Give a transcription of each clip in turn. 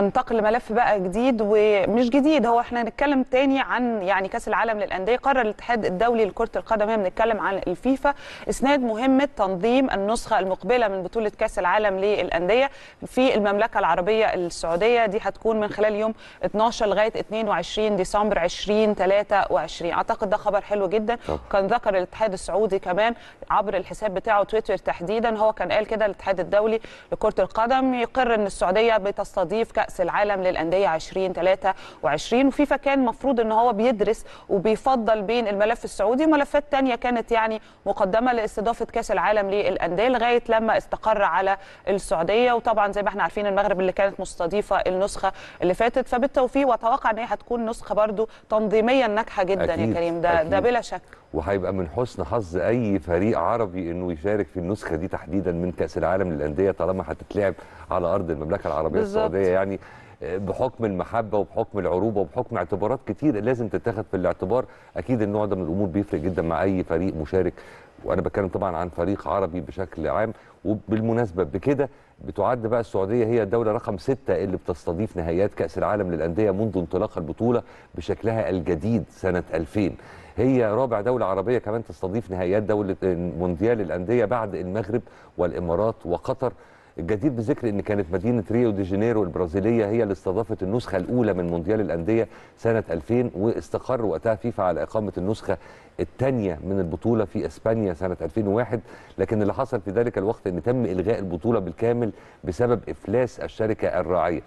ننتقل لملف بقى جديد ومش جديد هو احنا هنتكلم تاني عن يعني كاس العالم للانديه قرر الاتحاد الدولي لكره القدم بنتكلم عن الفيفا اسناد مهمه تنظيم النسخه المقبله من بطوله كاس العالم للانديه في المملكه العربيه السعوديه دي هتكون من خلال يوم 12 لغايه 22 ديسمبر 2023 اعتقد ده خبر حلو جدا كان ذكر الاتحاد السعودي كمان عبر الحساب بتاعه تويتر تحديدا هو كان قال كده الاتحاد الدولي لكره القدم يقر ان السعوديه بتستضيف كأس كاس العالم للانديه 2023 وفيفا كان مفروض ان هو بيدرس وبيفضل بين الملف السعودي وملفات تانية كانت يعني مقدمه لاستضافه كاس العالم للانديه لغايه لما استقر على السعوديه وطبعا زي ما احنا عارفين المغرب اللي كانت مستضيفه النسخه اللي فاتت فبالتوفيق واتوقع ان هي هتكون نسخه برضو تنظيميا ناجحه جدا أكيد. يا كريم ده أكيد. ده بلا شك وهيبقى من حسن حظ اي فريق عربي انه يشارك في النسخه دي تحديدا من كاس العالم للانديه طالما هتتلعب على ارض المملكه العربيه بالزبط. السعوديه يعني آه، بحكم المحبه وبحكم العروبه وبحكم اعتبارات كتير لازم تتاخد في الاعتبار اكيد النوع ده من الامور بيفرق جدا مع اي فريق مشارك وانا بتكلم طبعا عن فريق عربي بشكل عام وبالمناسبه بكده بتعد بقى السعوديه هي الدوله رقم ستة اللي بتستضيف نهائيات كاس العالم للانديه منذ انطلاق البطوله بشكلها الجديد سنه 2000 هي رابع دولة عربية كمان تستضيف نهائيات دولة مونديال الأندية بعد المغرب والإمارات وقطر الجدير بذكر ان كانت مدينه ريو دي جانيرو البرازيليه هي اللي استضافت النسخه الاولى من مونديال الانديه سنه 2000 واستقر وقتها فيفا على اقامه النسخه الثانيه من البطوله في اسبانيا سنه 2001 لكن اللي حصل في ذلك الوقت ان تم الغاء البطوله بالكامل بسبب افلاس الشركه الراعيه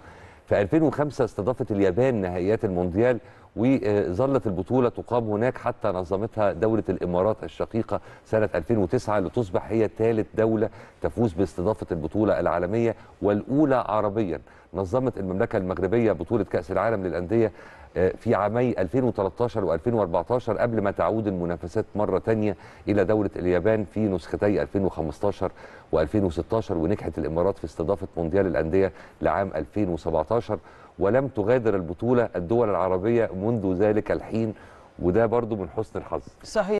في 2005 استضافت اليابان نهائيات المونديال وظلت البطولة تقام هناك حتى نظمتها دولة الإمارات الشقيقة سنة 2009 لتصبح هي ثالث دولة تفوز باستضافة البطولة العالمية والأولى عربيا نظمت المملكة المغربية بطولة كأس العالم للأندية آه، في عامي 2013 و2014 قبل ما تعود المنافسات مرة تانية إلى دولة اليابان في نسختي 2015 و2016 ونجحت الإمارات في استضافة مونديال الأندية لعام 2017 ولم تغادر البطولة الدول العربية منذ ذلك الحين وده برضو من حسن الحظ صحيح